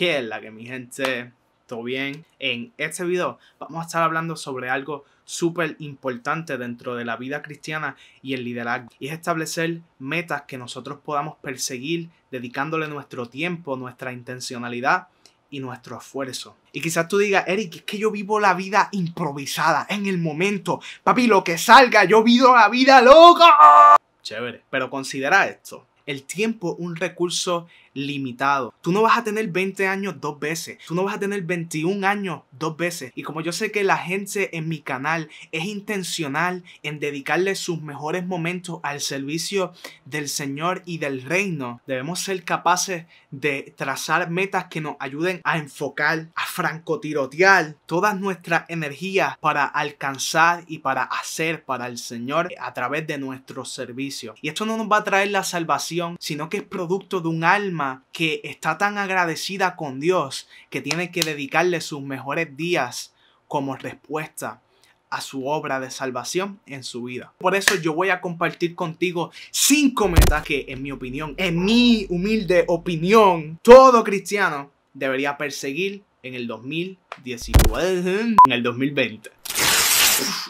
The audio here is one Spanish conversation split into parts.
Que es la que mi gente? ¿Todo bien? En este video vamos a estar hablando sobre algo súper importante dentro de la vida cristiana y el liderazgo. Y es establecer metas que nosotros podamos perseguir dedicándole nuestro tiempo, nuestra intencionalidad y nuestro esfuerzo. Y quizás tú digas, Eric, es que yo vivo la vida improvisada, en el momento. Papi, lo que salga, yo vivo la vida loca. Chévere, pero considera esto. El tiempo un recurso limitado. Tú no vas a tener 20 años dos veces, tú no vas a tener 21 años dos veces. Y como yo sé que la gente en mi canal es intencional en dedicarle sus mejores momentos al servicio del Señor y del reino, debemos ser capaces de trazar metas que nos ayuden a enfocar, a francotirotear todas nuestras energías para alcanzar y para hacer para el Señor a través de nuestro servicio. Y esto no nos va a traer la salvación, sino que es producto de un alma que está tan agradecida con Dios que tiene que dedicarle sus mejores días como respuesta a su obra de salvación en su vida. Por eso yo voy a compartir contigo cinco metas que en mi opinión, en mi humilde opinión, todo cristiano debería perseguir en el 2019, en el 2020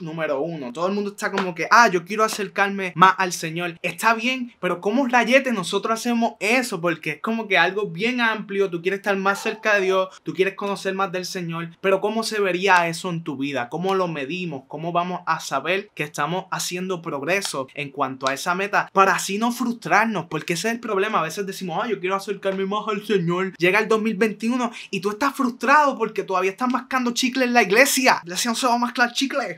número uno. Todo el mundo está como que, ah, yo quiero acercarme más al Señor. Está bien, pero como rayetes nosotros hacemos eso? Porque es como que algo bien amplio, tú quieres estar más cerca de Dios, tú quieres conocer más del Señor, pero ¿cómo se vería eso en tu vida? ¿Cómo lo medimos? ¿Cómo vamos a saber que estamos haciendo progreso en cuanto a esa meta? Para así no frustrarnos, porque ese es el problema. A veces decimos, ah, yo quiero acercarme más al Señor. Llega el 2021 y tú estás frustrado porque todavía estás mascando chicle en la iglesia. La iglesia no se va a mascar chicle.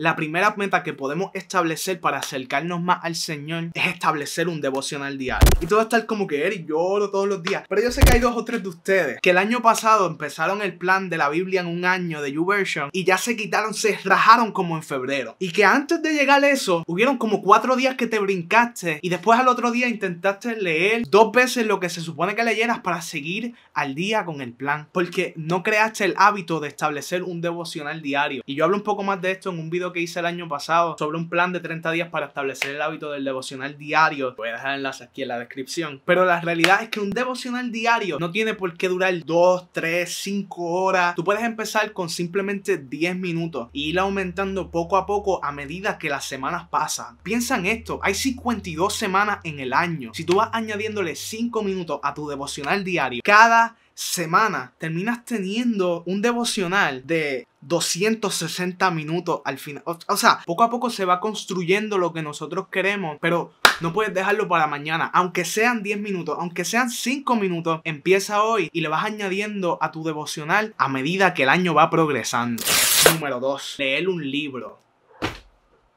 la primera meta que podemos establecer para acercarnos más al Señor es establecer un devocional diario. Y todo está como que eres yo todos los días. Pero yo sé que hay dos o tres de ustedes que el año pasado empezaron el plan de la Biblia en un año de YouVersion y ya se quitaron, se rajaron como en febrero. Y que antes de llegar a eso, hubieron como cuatro días que te brincaste y después al otro día intentaste leer dos veces lo que se supone que leyeras para seguir al día con el plan. Porque no creaste el hábito de establecer un devocional diario. Y yo hablo un poco más de esto en un video que hice el año pasado sobre un plan de 30 días para establecer el hábito del devocional diario. Voy a dejar el enlace aquí en la descripción. Pero la realidad es que un devocional diario no tiene por qué durar 2, 3, 5 horas. Tú puedes empezar con simplemente 10 minutos e ir aumentando poco a poco a medida que las semanas pasan. Piensa en esto, hay 52 semanas en el año. Si tú vas añadiéndole 5 minutos a tu devocional diario cada semana terminas teniendo un devocional de 260 minutos al final. O, sea, poco a poco se va construyendo lo que nosotros queremos, pero no puedes dejarlo para mañana. Aunque sean 10 minutos, aunque sean 5 minutos, empieza hoy y le vas añadiendo a tu devocional a medida que el año va progresando. Número 2. Leer un libro.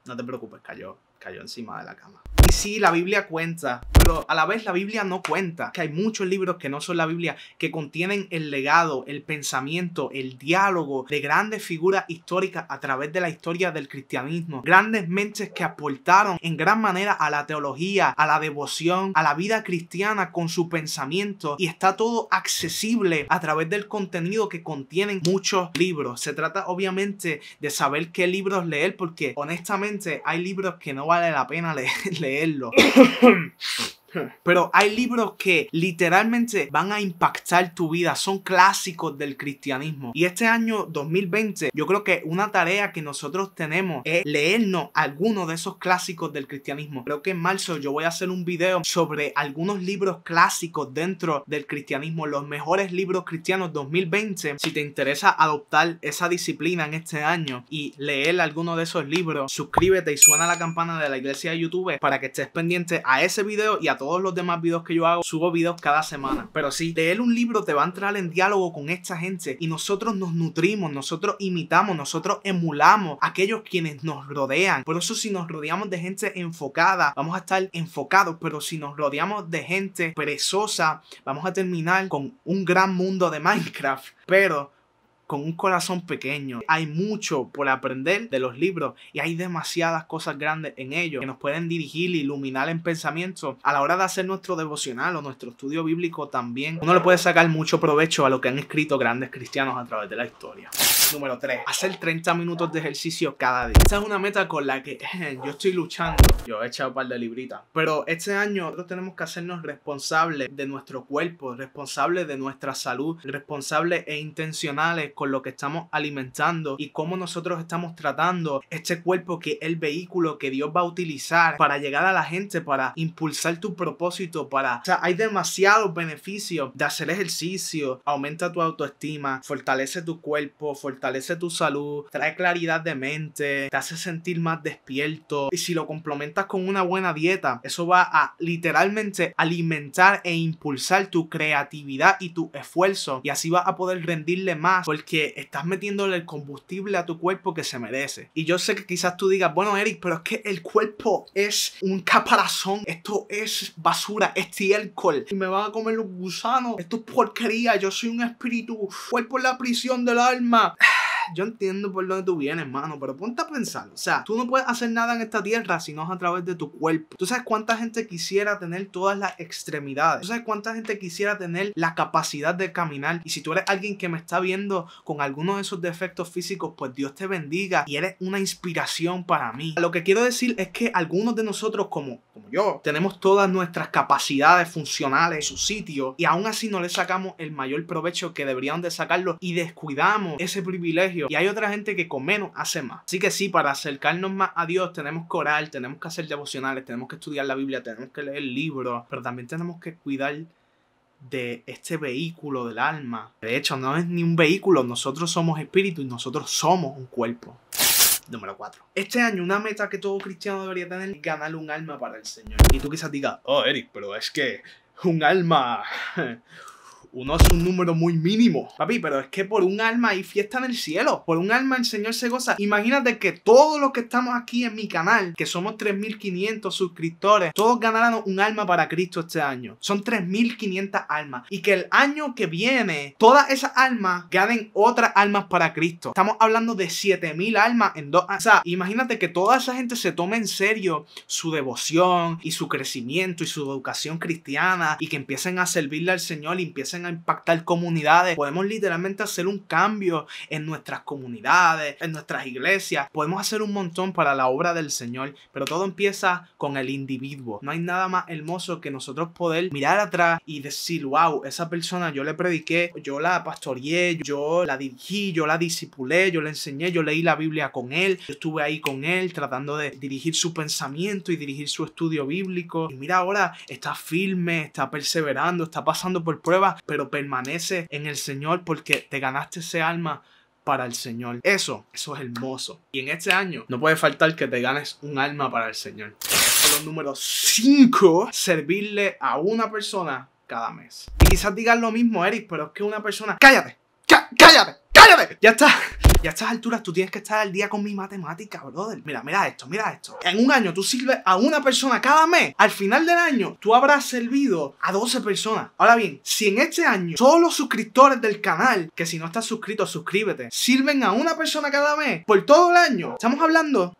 No te preocupes, cayó, cayó encima de la cama. Y sí, la Biblia cuenta, pero a la vez la Biblia no cuenta, que hay muchos libros que no son la Biblia, que contienen el legado, el pensamiento, el diálogo de grandes figuras históricas a través de la historia del cristianismo, grandes mentes que aportaron en gran manera a la teología, a la devoción, a la vida cristiana con su pensamiento y está todo accesible a través del contenido que contienen muchos libros. Se trata obviamente de saber qué libros leer porque honestamente hay libros que no vale la pena leer, leerlos. Pero hay libros que literalmente van a impactar tu vida, son clásicos del cristianismo. Y este año 2020, yo creo que una tarea que nosotros tenemos es leernos algunos de esos clásicos del cristianismo. Creo que en marzo yo voy a hacer un video sobre algunos libros clásicos dentro del cristianismo, los mejores libros cristianos 2020. Si te interesa adoptar esa disciplina en este año y leer alguno de esos libros, suscríbete y suena la campana de la iglesia de YouTube para que estés pendiente a ese video y a todos los demás videos que yo hago, subo videos cada semana. Pero de él un libro te va a entrar en diálogo con esta gente y nosotros nos nutrimos, nosotros imitamos, nosotros emulamos a aquellos quienes nos rodean. Por eso si nos rodeamos de gente enfocada, vamos a estar enfocados, pero si nos rodeamos de gente perezosa, vamos a terminar con un gran mundo de Minecraft. Pero con un corazón pequeño. Hay mucho por aprender de los libros y hay demasiadas cosas grandes en ellos que nos pueden dirigir, e iluminar en pensamiento a la hora de hacer nuestro devocional o nuestro estudio bíblico también. Uno le puede sacar mucho provecho a lo que han escrito grandes cristianos a través de la historia. Número 3. Hacer 30 minutos de ejercicio cada día. Esta es una meta con la que eh, yo estoy luchando. Yo he echado un par de libritas. Pero este año nosotros tenemos que hacernos responsables de nuestro cuerpo, responsables de nuestra salud, responsables e intencionales con lo que estamos alimentando y cómo nosotros estamos tratando este cuerpo que es el vehículo que Dios va a utilizar para llegar a la gente, para impulsar tu propósito, para... O sea, hay demasiados beneficios de hacer ejercicio, aumenta tu autoestima, fortalece tu cuerpo, fortalece fortalece tu salud, trae claridad de mente, te hace sentir más despierto. Y si lo complementas con una buena dieta, eso va a literalmente alimentar e impulsar tu creatividad y tu esfuerzo. Y así vas a poder rendirle más porque estás metiéndole el combustible a tu cuerpo que se merece. Y yo sé que quizás tú digas, bueno, Eric, pero es que el cuerpo es un caparazón. Esto es basura, es tiércol. Y me van a comer los gusanos. Esto es porquería. Yo soy un espíritu. cuerpo por la prisión del alma yo entiendo por dónde tú vienes, mano, pero ponte a pensar. O sea, tú no puedes hacer nada en esta tierra si no es a través de tu cuerpo. Tú sabes cuánta gente quisiera tener todas las extremidades. Tú sabes cuánta gente quisiera tener la capacidad de caminar. Y si tú eres alguien que me está viendo con algunos de esos defectos físicos, pues Dios te bendiga y eres una inspiración para mí. Lo que quiero decir es que algunos de nosotros, como, como yo, tenemos todas nuestras capacidades funcionales en su sitio y aún así no le sacamos el mayor provecho que deberían de sacarlo y descuidamos ese privilegio y hay otra gente que con menos hace más. Así que sí, para acercarnos más a Dios tenemos que orar, tenemos que hacer devocionales, tenemos que estudiar la Biblia, tenemos que leer libros, pero también tenemos que cuidar de este vehículo del alma. De hecho, no es ni un vehículo, nosotros somos espíritu y nosotros somos un cuerpo. Número 4. Este año una meta que todo cristiano debería tener es ganar un alma para el Señor. Y tú quizás digas, oh Eric, pero es que un alma... Uno es un número muy mínimo. Papi, pero es que por un alma hay fiesta en el cielo. Por un alma el Señor se goza. Imagínate que todos los que estamos aquí en mi canal, que somos 3.500 suscriptores, todos ganarán un alma para Cristo este año. Son 3.500 almas. Y que el año que viene, todas esas almas ganen otras almas para Cristo. Estamos hablando de 7.000 almas en dos años. O sea, imagínate que toda esa gente se tome en serio su devoción y su crecimiento y su educación cristiana y que empiecen a servirle al Señor y empiecen a impactar comunidades. Podemos literalmente hacer un cambio en nuestras comunidades, en nuestras iglesias. Podemos hacer un montón para la obra del Señor, pero todo empieza con el individuo. No hay nada más hermoso que nosotros poder mirar atrás y decir, wow, esa persona yo le prediqué, yo la pastoreé, yo la dirigí, yo la disipulé, yo le enseñé, yo leí la Biblia con él, yo estuve ahí con él tratando de dirigir su pensamiento y dirigir su estudio bíblico. Y mira ahora, está firme, está perseverando, está pasando por pruebas, pero permanece en el Señor porque te ganaste ese alma para el Señor. Eso, eso es hermoso. Y en este año no puede faltar que te ganes un alma para el Señor. Lo número 5, servirle a una persona cada mes. Y quizás digas lo mismo, Eric, pero es que una persona... Cállate, cállate. ¡Cállate! Ya está. Y a estas alturas tú tienes que estar al día con mi matemática, brother. Mira, mira esto, mira esto. En un año tú sirves a una persona cada mes. Al final del año tú habrás servido a 12 personas. Ahora bien, si en este año todos los suscriptores del canal, que si no estás suscrito, suscríbete, sirven a una persona cada mes por todo el año, estamos hablando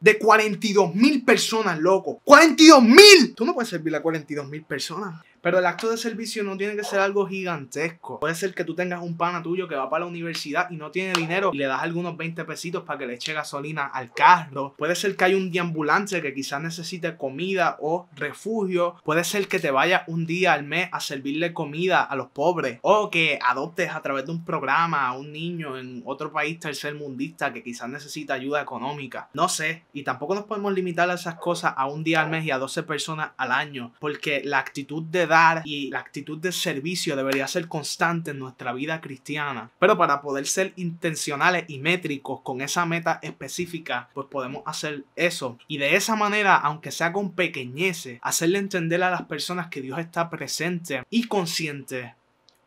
de 42.000 mil personas, loco. 42.000 mil! Tú no puedes servir a 42.000 mil personas. Pero el acto de servicio no tiene que ser algo gigantesco. Puede ser que tú tengas un pana tuyo que va para la universidad y no tiene dinero y le das algunos 20 pesitos para que le eche gasolina al carro. Puede ser que hay un diambulante que quizás necesite comida o refugio. Puede ser que te vayas un día al mes a servirle comida a los pobres. O que adoptes a través de un programa a un niño en otro país tercer mundista que quizás necesita ayuda económica. No sé. Y tampoco nos podemos limitar a esas cosas a un día al mes y a 12 personas al año. Porque la actitud de y la actitud de servicio debería ser constante en nuestra vida cristiana. Pero para poder ser intencionales y métricos con esa meta específica, pues podemos hacer eso. Y de esa manera, aunque sea con pequeñeces, hacerle entender a las personas que Dios está presente y consciente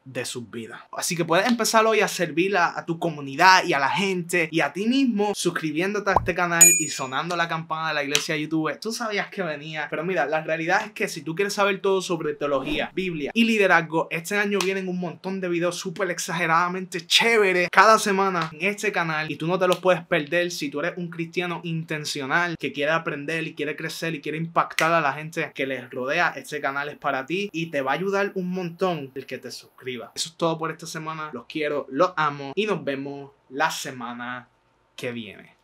de sus vidas. Así que puedes empezar hoy a servir a, tu comunidad y a la gente y a ti mismo suscribiéndote a este canal y sonando la campana de la iglesia de YouTube. Tú sabías que venía, pero mira, la realidad es que si tú quieres saber todo sobre teología, Biblia y liderazgo, este año vienen un montón de videos súper exageradamente chévere cada semana en este canal y tú no te los puedes perder si tú eres un cristiano intencional que quiere aprender y quiere crecer y quiere impactar a la gente que les rodea. Este canal es para ti y te va a ayudar un montón el que te suscribas. Eso es todo por esta semana. Los quiero, los amo y nos vemos la semana que viene.